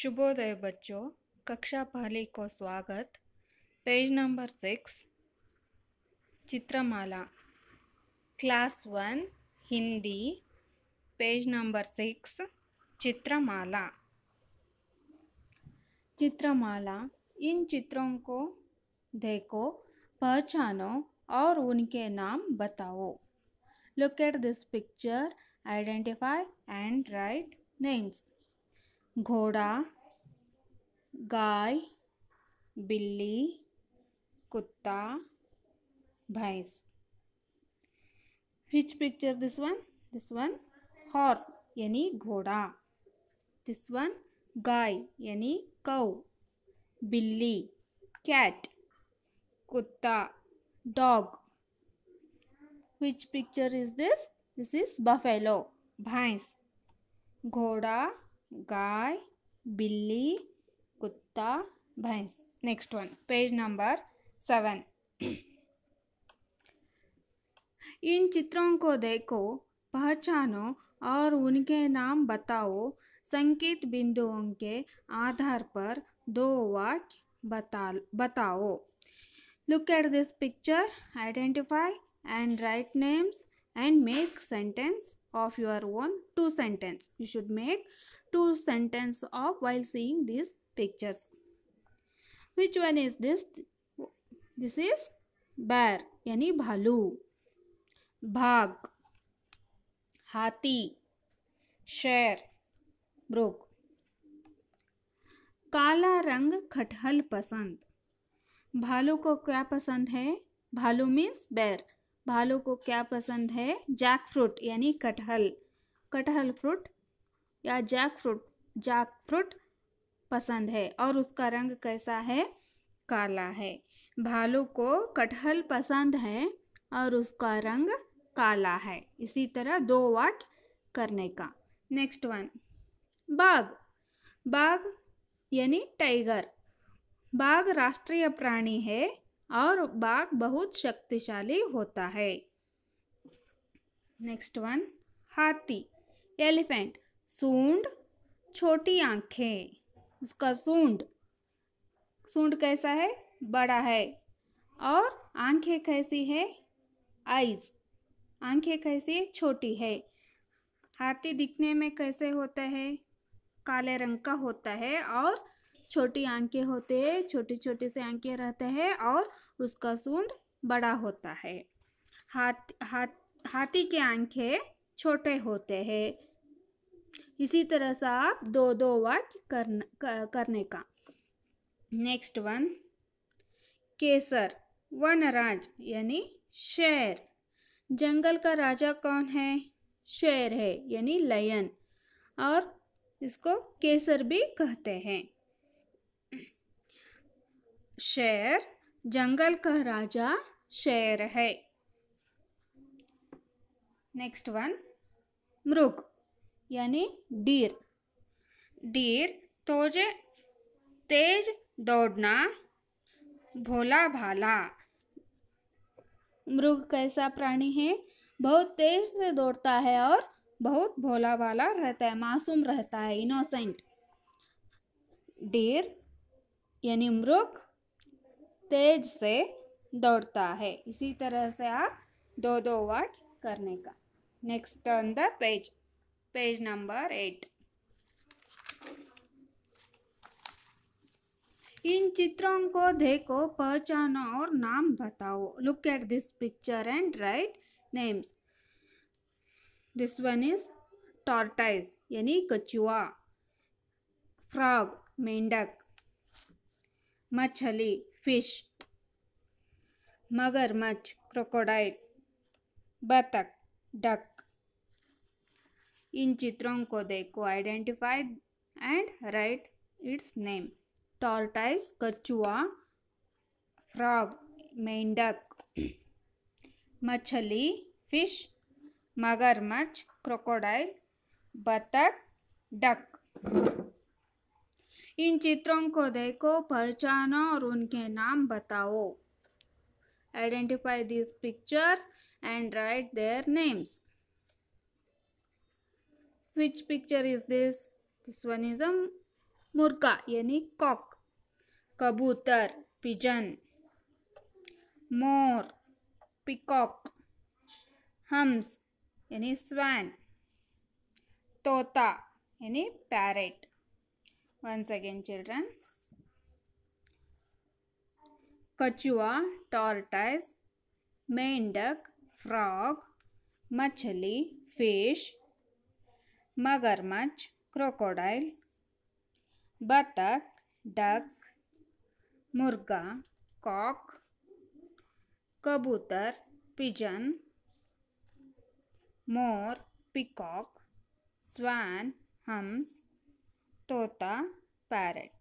शुभोदय बच्चों कक्षा पहली को स्वागत पेज नंबर सिक्स चित्रमाला class one Hindi page number six चित्रमाला चित्रमाला इन चित्रों को देखो पहचानो और उनके नाम बताओ look at this picture identify and write names घोड़ा गाय बिल्ली कुत्ता भैंस which picture this one this one horse यानी घोड़ा दिस वन गाय यानी कौ बिल्ली कैट कुत्ता dog which picture is this this is buffalo भैंस घोड़ा गाय बिल्ली कुत्ता भैंस next one page number seven इन चित्रों को देखो पहचानो और उनके नाम बताओ संकेत बिंदुओं के आधार पर दो वाच बता बताओ look at this picture identify and write names and make sentence of your own two sentence you should make two sentence of while seeing these pictures which one is this this is bear yani bhalu bhag hathi शेर brook काला रंग खटहल पसंद भालू को क्या पसंद है भालू मीन्स बैर भालू को क्या पसंद है जैक फ्रूट यानी कटहल कटहल फ्रूट या जैक फ्रूट जैक फ्रूट पसंद है और उसका रंग कैसा है काला है भालू को कटहल पसंद है और उसका रंग काला है इसी तरह दो वाट करने का नेक्स्ट वन बाघ बाघ यानी टाइगर बाघ राष्ट्रीय प्राणी है और बाघ बहुत शक्तिशाली होता है नेक्स्ट वन हाथी एलिफेंट सूंड छोटी आंखें उसका सूंड सूंड कैसा है बड़ा है और आंखें कैसी है आइज आंखें कैसी है छोटी है हाथी दिखने में कैसे होता है काले रंग का होता है और छोटी आंखें होते हैं छोटी छोटी से आंखें रहते हैं और उसका सूंड बड़ा होता है हाथ हाथ हाथी के आंखें छोटे होते हैं इसी तरह से आप दो दो वाक्य करने करने का नेक्स्ट वन केसर वनराज यानी शेर जंगल का राजा कौन है शेर है यानी लयन और इसको केसर भी कहते हैं शेर जंगल का राजा शेर है नेक्स्ट वन मृग यानी डीर डीर तोजे तेज दौड़ना भोला भाला मृग कैसा प्राणी है बहुत तेज से दौड़ता है और बहुत भोला भाला रहता है मासूम रहता है इनोसेंट डीर यानी मृग तेज से दौड़ता है इसी तरह से आप दो दो वर्ड करने का next on the page page number eight इन चित्रों को देखो पहचानो और नाम बताओ look at this picture and write names this one is tortoise यानी कचुआ फ्रॉग मेंढक मछली फिश मगरमच्छ क्रोकोडाइल बतख डक इन चित्रों को देखो identify and write its name tortoise कछुआ फ्रॉग मेंढक मछली फिश मगरमच्छ क्रोकोडाइल बतख डक इन चित्रों को देखो पहचानो और उनके नाम बताओ identify these pictures and write their names which picture is this this one is a मुर्गा यानी कॉक कबूतर पिजन मोर पिकॉक हम्स यानी स्वैन तोता यानी पैरेट वन सेकेंड चिल्ड्रन कचुआ टॉर्टाइज मेंढक फ्रॉग मछली फिश मगरमच्छ क्रोकोडाइल बतख डक मुर्गा कॉक कबूतर पिजन मोर पिकॉक स्वान हम्स तोता पैरट